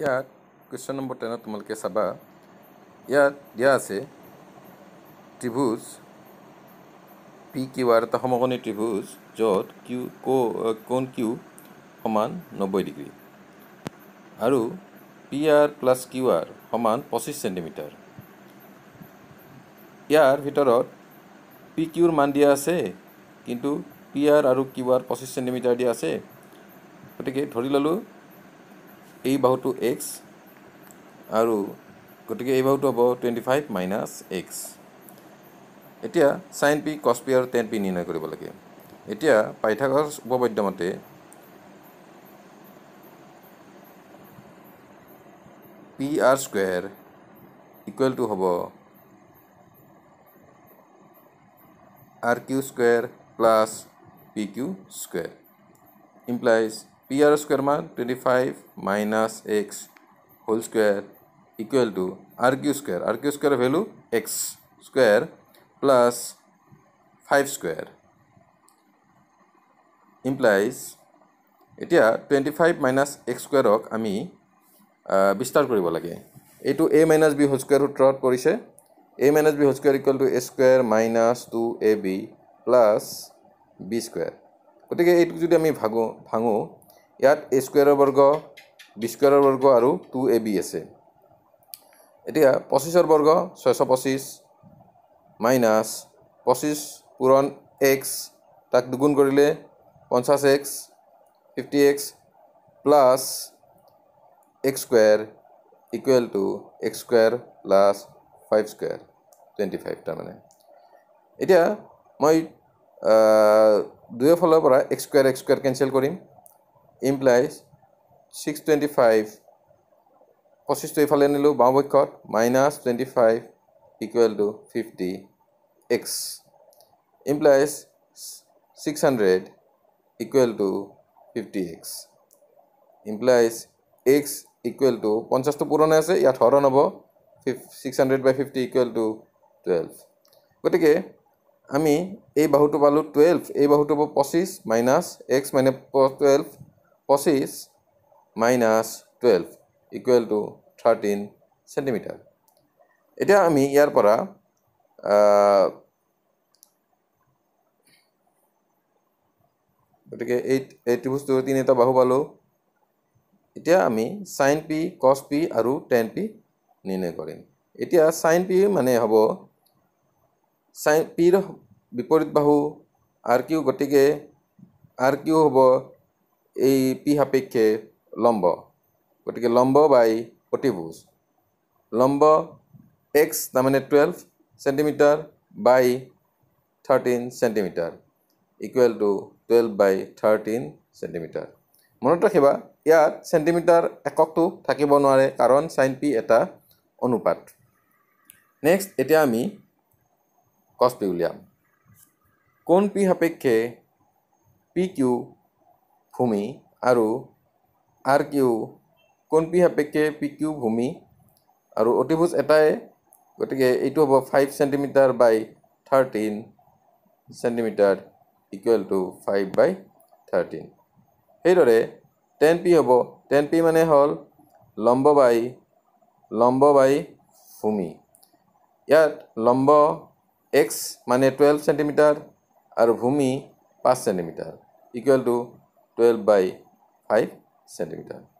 ইয়াত question number টেনত তোমালোকে চাবা ইয়াত দিয়া আছে ত্ৰিভুজ পি কিউ আৰ এটা সমকোণী ত্ৰিভুজ য'ত কিউ কো কোন কিউ সমান নব্বৈ ডিগ্ৰী আৰু P R plus Q R সমান পঁচিছ চেণ্টিমিটাৰ ইয়াৰ ভিতৰত পি কিউৰ মান দিয়া আছে কিন্তু পি আৰ আৰু কিউ আৰ পঁচিছ চেণ্টিমিটাৰ দিয়া আছে গতিকে ধৰি ল'লোঁ এই বাহুটো এক্স আৰু গতিকে এই বাহুটো হ'ব টুৱেণ্টি ফাইভ মাইনাছ এক্স এতিয়া চাইন পি কছ পি আৰু টেন পি নিৰ্ণয় কৰিব লাগে এতিয়া পাইথাগৰাছ উপপদ্যমতে P R square equal to হ'ব R Q square plus P Q square implies P R square মান twenty five minus x whole square equal to R Q square R Q square value x square plus five square implies এতিয়া twenty five minus x স্কুৱেৰক আমি বিস্তাৰ কৰিব লাগে এইটো A minus B whole square সূত্ৰত পৰিছে A minus B whole square equal to A square minus two A B plus B square গতিকে এইটোক যদি আমি ভাগো ভাঙো ইয়াত এ স্কুৱেৰৰ বৰ্গ বি স্কুৱেৰৰ বৰ্গ আৰু টু এ বি আছে এতিয়া পঁচিছৰ বৰ্গ ছয়শ পঁচিছ মাইনাছ পঁচিছ পূৰণ এক্স তাক দুগুণ কৰিলে পঞ্চাছ x fifty x plus x square equal to x square plus five square twenty five তাৰমানে এতিয়া মই দুয়ো ফালৰ পৰা x square x square cancel কৰিম ইমপ্লাইজ ছিক্স টুৱেণ্টি ফাইভ পঁচিছটো এইফালে আনিলোঁ বাওঁপক্ষত minus twenty five equal to fifty x implies six hundred equal to fifty x implies x equal to পঞ্চাছটো পূৰণে আছে ইয়াত হৰণ হ'ব six hundred by fifty equal to twelve গতিকে আমি এই বাহুটো পালোঁ টুৱেল্ভ এই বাহুটো হ'ব পঁচিছ মাইনাছ এক্স মাইনাছ টুৱেল্ভ পঁচিছ minus twelve equal to thirteen centimetre এতিয়া আমি ইয়াৰ পৰা গতিকে এই এই ত্ৰিভুজটোৰ তিনিটা বাহু পালোঁ এতিয়া আমি চাইন পি কছ পি আৰু টেন পি নিৰ্ণয় কৰিম এতিয়া চাইন পি মানে হ'ব চাইন পিৰ বিপৰীত বাহু আৰ কিউ গতিকে আৰ কিউ হ'ব এই পি সাপেক্ষে লম্ব গতিকে লম্ব বাই প্ৰতিভোজ লম্ব এক্স তাৰমানে twelve centimetre by thirteen centimetre equal to twelve by thirteen centimetre মনত ৰাখিবা ইয়াত চেণ্টিমিটাৰ এককটো থাকিব নোৱাৰে কাৰণ চাইন পি এটা অনুপাত নেক্সট এতিয়া আমি কচ পি উলিয়াম কোন পি সাপেক্ষে পি কিউ ভূমি আৰু আৰ কিউ কণপি সাপেক্ষে পি কিউ ভূমি আৰু অতিভুজ এটাই গতিকে এইটো হ'ব five centimetre by thirteen centimetre equal to five by thirteen সেইদৰে টেন পি হ'ব টেন পি মানে হ'ল লম্ব বাই লম্ব বাই ভূমি ইয়াত লম্ব এক্স মানে টুৱেল্ভ চেণ্টিমিটাৰ আৰু ভূমি পাঁচ centimetre equal to 12 by 5 centimeter